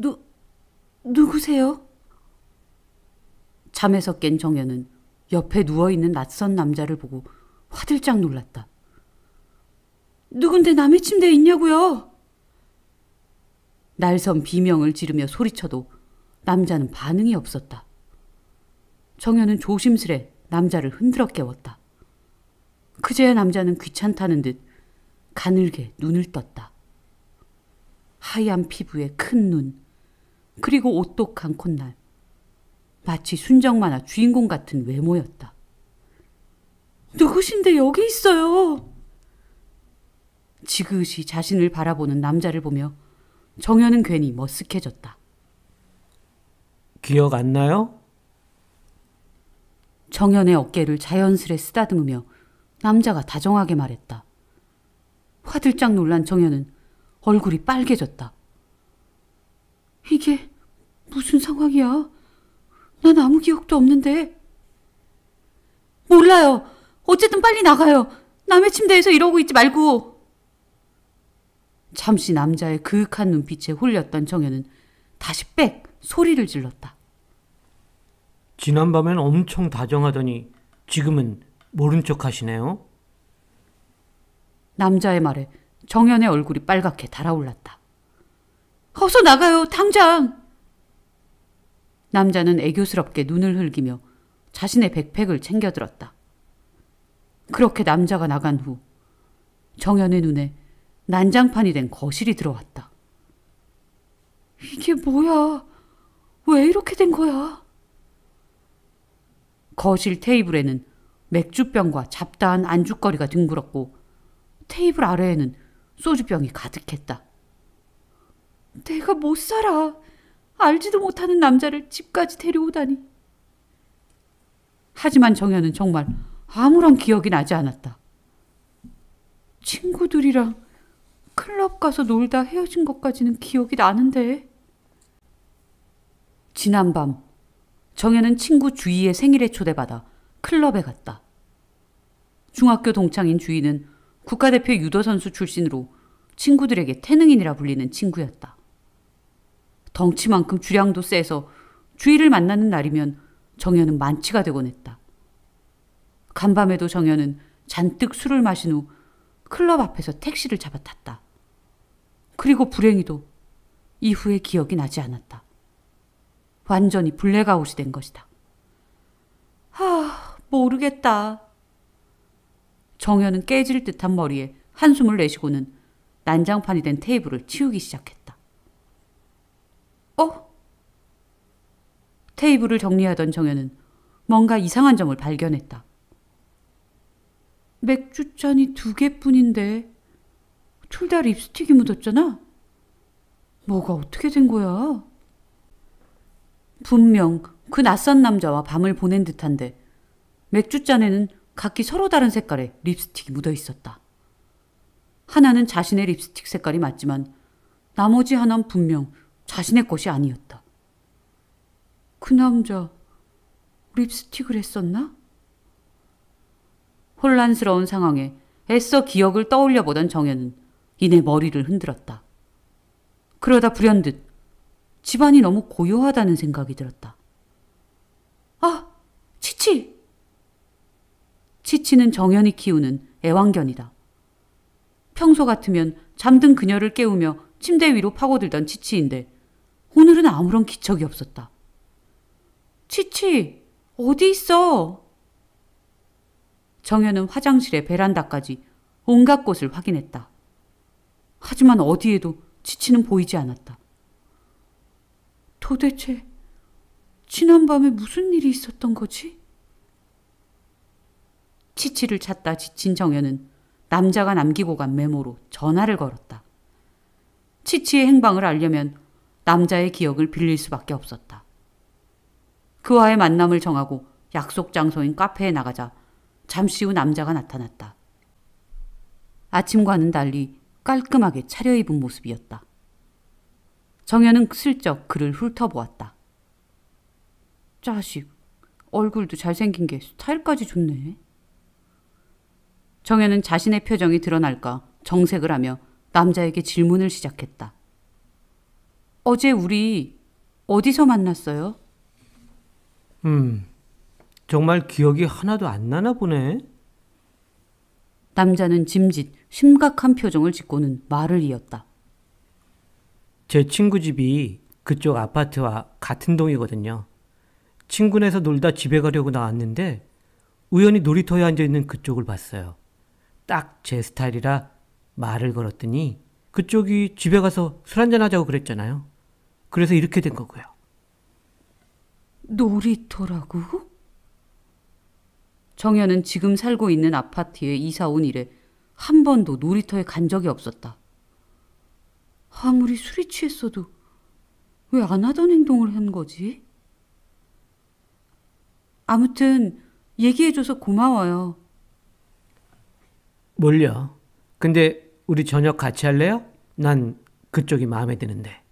누, 누구세요? 잠에서 깬 정연은 옆에 누워있는 낯선 남자를 보고 화들짝 놀랐다. 누군데 남의 침대에 있냐고요? 날선 비명을 지르며 소리쳐도 남자는 반응이 없었다. 정현은 조심스레 남자를 흔들어 깨웠다. 그제야 남자는 귀찮다는 듯 가늘게 눈을 떴다. 하얀 피부에 큰 눈, 그리고 오똑한 콧날. 마치 순정만화 주인공 같은 외모였다. 누구신데 여기 있어요? 지그시 자신을 바라보는 남자를 보며 정현은 괜히 머쓱해졌다. 기억 안 나요? 정현의 어깨를 자연스레 쓰다듬으며 남자가 다정하게 말했다. 화들짝 놀란 정현은 얼굴이 빨개졌다. 이게 무슨 상황이야? 난 아무 기억도 없는데. 몰라요. 어쨌든 빨리 나가요. 남의 침대에서 이러고 있지 말고. 잠시 남자의 그윽한 눈빛에 홀렸던 정현은 다시 빽 소리를 질렀다. 지난밤엔 엄청 다정하더니 지금은 모른 척 하시네요. 남자의 말에 정현의 얼굴이 빨갛게 달아올랐다. 어서 나가요, 당장! 남자는 애교스럽게 눈을 흘기며 자신의 백팩을 챙겨들었다. 그렇게 남자가 나간 후 정연의 눈에 난장판이 된 거실이 들어왔다. 이게 뭐야? 왜 이렇게 된 거야? 거실 테이블에는 맥주병과 잡다한 안주거리가 둥그럽고 테이블 아래에는 소주병이 가득했다. 내가 못 살아. 알지도 못하는 남자를 집까지 데려오다니. 하지만 정현은 정말 아무런 기억이 나지 않았다. 친구들이랑 클럽 가서 놀다 헤어진 것까지는 기억이 나는데. 지난밤 정현은 친구 주희의 생일에 초대받아 클럽에 갔다. 중학교 동창인 주희는 국가대표 유도선수 출신으로 친구들에게 태능인이라 불리는 친구였다. 덩치만큼 주량도 세서 주위를 만나는 날이면 정현은 만취가 되곤 했다. 간밤에도 정현은 잔뜩 술을 마신 후 클럽 앞에서 택시를 잡아 탔다. 그리고 불행히도 이후에 기억이 나지 않았다. 완전히 블랙아웃이 된 것이다. 하, 모르겠다. 정현은 깨질 듯한 머리에 한숨을 내쉬고는 난장판이 된 테이블을 치우기 시작했다. 어? 테이블을 정리하던 정현은 뭔가 이상한 점을 발견했다. 맥주잔이 두 개뿐인데 둘 다 립스틱이 묻었잖아? 뭐가 어떻게 된 거야? 분명 그 낯선 남자와 밤을 보낸 듯한데 맥주잔에는 각기 서로 다른 색깔의 립스틱이 묻어 있었다. 하나는 자신의 립스틱 색깔이 맞지만 나머지 하나는 분명 자신의 것이 아니었다. 그 남자 립스틱을 했었나? 혼란스러운 상황에 애써 기억을 떠올려 보던 정현은 이내 머리를 흔들었다. 그러다 불현듯 집안이 너무 고요하다는 생각이 들었다. 아, 치치! 치치는 정현이 키우는 애완견이다. 평소 같으면 잠든 그녀를 깨우며 침대 위로 파고들던 치치인데 오늘은 아무런 기척이 없었다. 치치, 어디 있어? 정현은 화장실의 베란다까지 온갖 곳을 확인했다. 하지만 어디에도 치치는 보이지 않았다. 도대체 지난밤에 무슨 일이 있었던 거지? 치치를 찾다 지친 정현은 남자가 남기고 간 메모로 전화를 걸었다. 치치의 행방을 알려면 남자의 기억을 빌릴 수밖에 없었다. 그와의 만남을 정하고 약속 장소인 카페에 나가자 잠시 후 남자가 나타났다. 아침과는 달리 깔끔하게 차려입은 모습이었다. 정현은 슬쩍 그를 훑어보았다. 자식, 얼굴도 잘생긴 게 스타일까지 좋네. 정현은 자신의 표정이 드러날까 정색을 하며 남자에게 질문을 시작했다. 어제 우리 어디서 만났어요? 음, 정말 기억이 하나도 안 나나 보네. 남자는 짐짓 심각한 표정을 짓고는 말을 이었다. 제 친구 집이 그쪽 아파트와 같은 동이거든요. 친구네서 놀다 집에 가려고 나왔는데 우연히 놀이터에 앉아 있는 그쪽을 봤어요. 딱 제 스타일이라 말을 걸었더니 그쪽이 집에 가서 술 한잔 하자고 그랬잖아요. 그래서 이렇게 된 거고요. 놀이터라고? 정현은 지금 살고 있는 아파트에 이사 온 이래 한 번도 놀이터에 간 적이 없었다. 아무리 술이 취했어도 왜 안 하던 행동을 한 거지? 아무튼 얘기해줘서 고마워요. 뭘요? 근데 우리 저녁 같이 할래요? 난 그쪽이 마음에 드는데.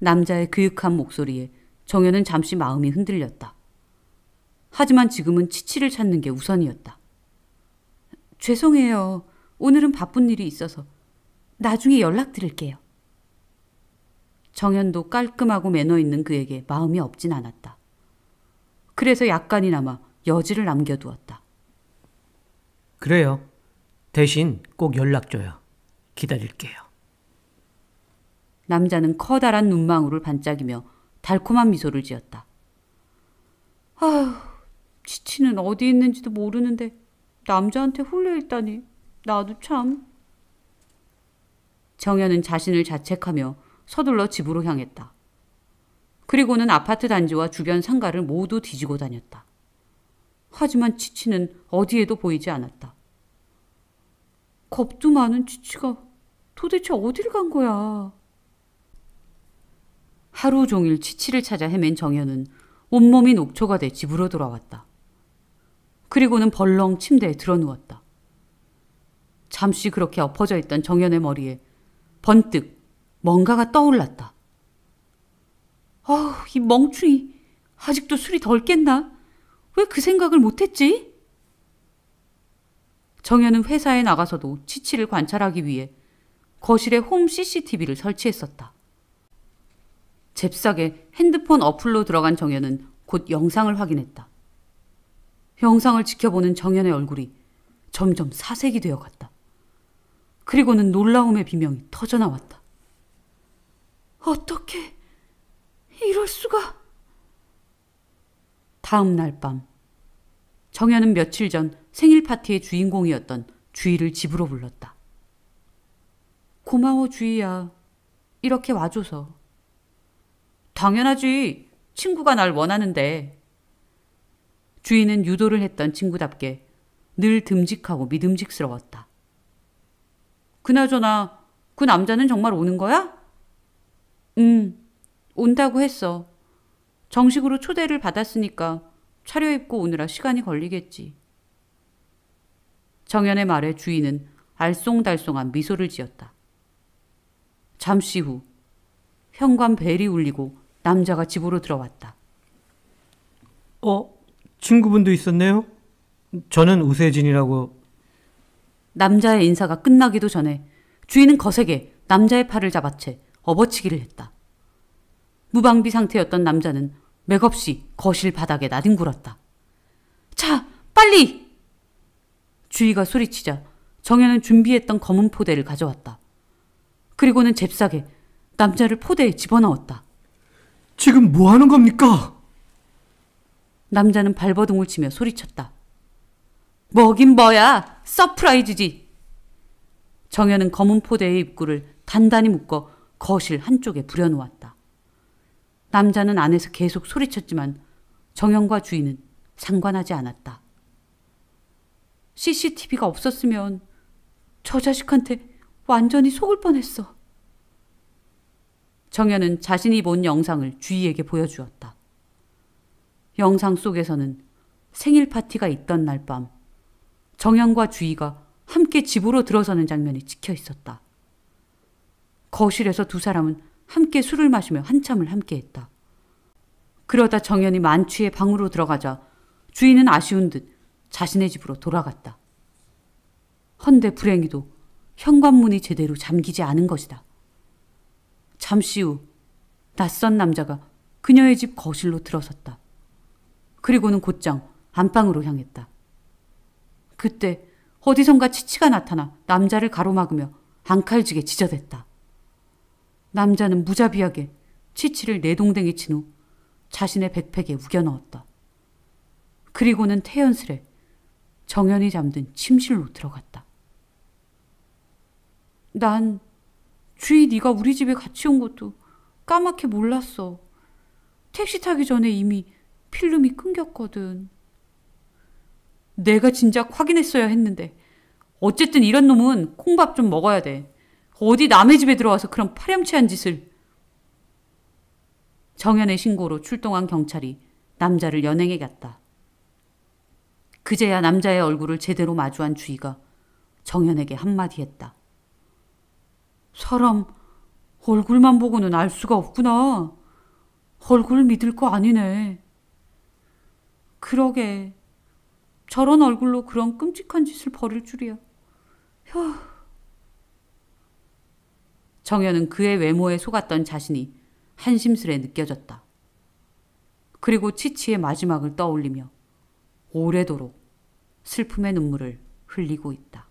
남자의 교육한 목소리에 정현은 잠시 마음이 흔들렸다. 하지만 지금은 치치를 찾는 게 우선이었다. 죄송해요. 오늘은 바쁜 일이 있어서 나중에 연락드릴게요. 정현도 깔끔하고 매너 있는 그에게 마음이 없진 않았다. 그래서 약간이나마 여지를 남겨두었다. 그래요. 대신 꼭 연락줘요. 기다릴게요. 남자는 커다란 눈망울을 반짝이며 달콤한 미소를 지었다. 아휴, 치치는 어디 있는지도 모르는데 남자한테 홀려 있다니 나도 참. 정현은 자신을 자책하며 서둘러 집으로 향했다. 그리고는 아파트 단지와 주변 상가를 모두 뒤지고 다녔다. 하지만 치치는 어디에도 보이지 않았다. 겁도 많은 치치가 도대체 어딜 간 거야? 하루 종일 치치를 찾아 헤맨 정현은 온몸이 녹초가 돼 집으로 돌아왔다. 그리고는 벌렁 침대에 드러 누웠다. 잠시 그렇게 엎어져 있던 정현의 머리에 번뜩 뭔가가 떠올랐다. 아우, 이 멍충이 아직도 술이 덜 깼나? 왜 그 생각을 못했지? 정현은 회사에 나가서도 치치를 관찰하기 위해 거실에 홈 CCTV를 설치했었다. 잽싸게 핸드폰 어플로 들어간 정현은 곧 영상을 확인했다. 영상을 지켜보는 정현의 얼굴이 점점 사색이 되어 갔다. 그리고는 놀라움의 비명이 터져 나왔다. 어떻게 이럴 수가? 다음 날 밤 정현은 며칠 전 생일 파티의 주인공이었던 주희를 집으로 불렀다. 고마워 주희야. 이렇게 와줘서. 당연하지. 친구가 날 원하는데. 주희는 유도를 했던 친구답게 늘 듬직하고 믿음직스러웠다. 그나저나 그 남자는 정말 오는 거야? 응, 온다고 했어. 정식으로 초대를 받았으니까 차려입고 오느라 시간이 걸리겠지. 정연의 말에 주인은 알쏭달쏭한 미소를 지었다. 잠시 후 현관 벨이 울리고 남자가 집으로 들어왔다. 어, 친구분도 있었네요? 저는 우세진이라고. 남자의 인사가 끝나기도 전에 주인은 거세게 남자의 팔을 잡아 채 업어치기를 했다. 무방비 상태였던 남자는 맥없이 거실 바닥에 나뒹굴었다. 자, 빨리! 주희가 소리치자 정현은 준비했던 검은 포대를 가져왔다. 그리고는 잽싸게 남자를 포대에 집어넣었다. 지금 뭐 하는 겁니까? 남자는 발버둥을 치며 소리쳤다. 뭐긴 뭐야! 서프라이즈지! 정현은 검은 포대의 입구를 단단히 묶어 거실 한쪽에 부려놓았다. 남자는 안에서 계속 소리쳤지만 정현과 주인은 상관하지 않았다. CCTV가 없었으면 저 자식한테 완전히 속을 뻔했어. 정현은 자신이 본 영상을 주희에게 보여주었다. 영상 속에서는 생일 파티가 있던 날 밤 정현과 주희가 함께 집으로 들어서는 장면이 찍혀 있었다. 거실에서 두 사람은 함께 술을 마시며 한참을 함께했다. 그러다 정연이 만취해 방으로 들어가자 주인은 아쉬운 듯 자신의 집으로 돌아갔다. 헌데 불행히도 현관문이 제대로 잠기지 않은 것이다. 잠시 후 낯선 남자가 그녀의 집 거실로 들어섰다. 그리고는 곧장 안방으로 향했다. 그때 어디선가 치치가 나타나 남자를 가로막으며 안칼지게 지저댔다. 남자는 무자비하게 치치를 내동댕이 친 후 자신의 백팩에 우겨 넣었다. 그리고는 태연스레 정연이 잠든 침실로 들어갔다. 난 주희 네가 우리 집에 같이 온 것도 까맣게 몰랐어. 택시 타기 전에 이미 필름이 끊겼거든. 내가 진작 확인했어야 했는데. 어쨌든 이런 놈은 콩밥 좀 먹어야 돼. 어디 남의 집에 들어와서 그런 파렴치한 짓을. 정연의 신고로 출동한 경찰이 남자를 연행해 갔다. 그제야 남자의 얼굴을 제대로 마주한 주희가 정현에게 한마디 했다. 사람 얼굴만 보고는 알 수가 없구나. 얼굴 믿을 거 아니네. 그러게. 저런 얼굴로 그런 끔찍한 짓을 벌일 줄이야. 휴. 정현은 그의 외모에 속았던 자신이 한심스레 느껴졌다. 그리고 치치의 마지막을 떠올리며 오래도록 슬픔의 눈물을 흘리고 있다.